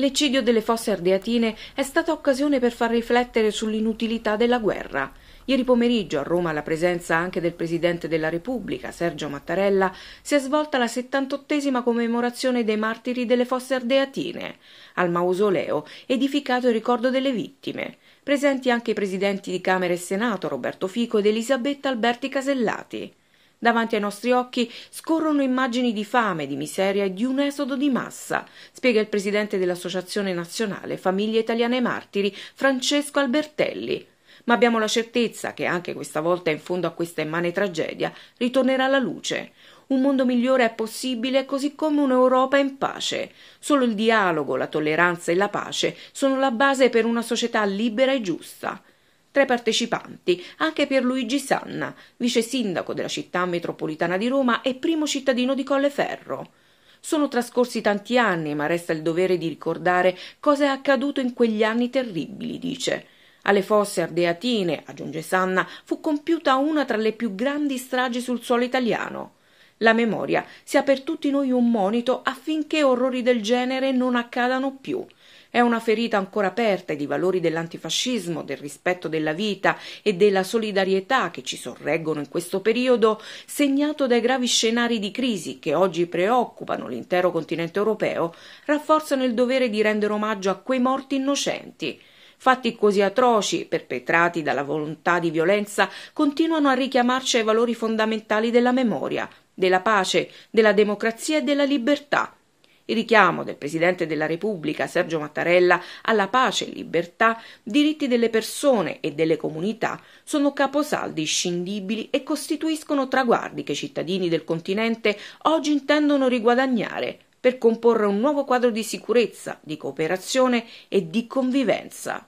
L'eccidio delle fosse ardeatine è stata occasione per far riflettere sull'inutilità della guerra. Ieri pomeriggio a Roma, alla presenza anche del Presidente della Repubblica, Sergio Mattarella, si è svolta la 78esima commemorazione dei martiri delle fosse ardeatine, al mausoleo edificato in ricordo delle vittime. Presenti anche i presidenti di Camera e Senato Roberto Fico ed Elisabetta Alberti Casellati. Davanti ai nostri occhi scorrono immagini di fame, di miseria e di un esodo di massa, spiega il presidente dell'Associazione Nazionale Famiglie Italiane Martiri, Francesco Albertelli. Ma abbiamo la certezza che anche questa volta in fondo a questa immane tragedia ritornerà la luce. Un mondo migliore è possibile così come un'Europa in pace. Solo il dialogo, la tolleranza e la pace sono la base per una società libera e giusta. Tra i partecipanti anche per Luigi Sanna, vice sindaco della città metropolitana di Roma e primo cittadino di Colleferro. Sono trascorsi tanti anni, ma resta il dovere di ricordare cosa è accaduto in quegli anni terribili, dice. Alle fosse ardeatine, aggiunge Sanna, fu compiuta una tra le più grandi stragi sul suolo italiano. La memoria sia per tutti noi un monito affinché orrori del genere non accadano più. È una ferita ancora aperta e i valori dell'antifascismo, del rispetto della vita e della solidarietà che ci sorreggono in questo periodo, segnato dai gravi scenari di crisi che oggi preoccupano l'intero continente europeo, rafforzano il dovere di rendere omaggio a quei morti innocenti. Fatti così atroci, perpetrati dalla volontà di violenza, continuano a richiamarci ai valori fondamentali della memoria, della pace, della democrazia e della libertà il richiamo del Presidente della Repubblica Sergio Mattarella alla pace e libertà, diritti delle persone e delle comunità sono caposaldi scindibili e costituiscono traguardi che i cittadini del continente oggi intendono riguadagnare per comporre un nuovo quadro di sicurezza, di cooperazione e di convivenza.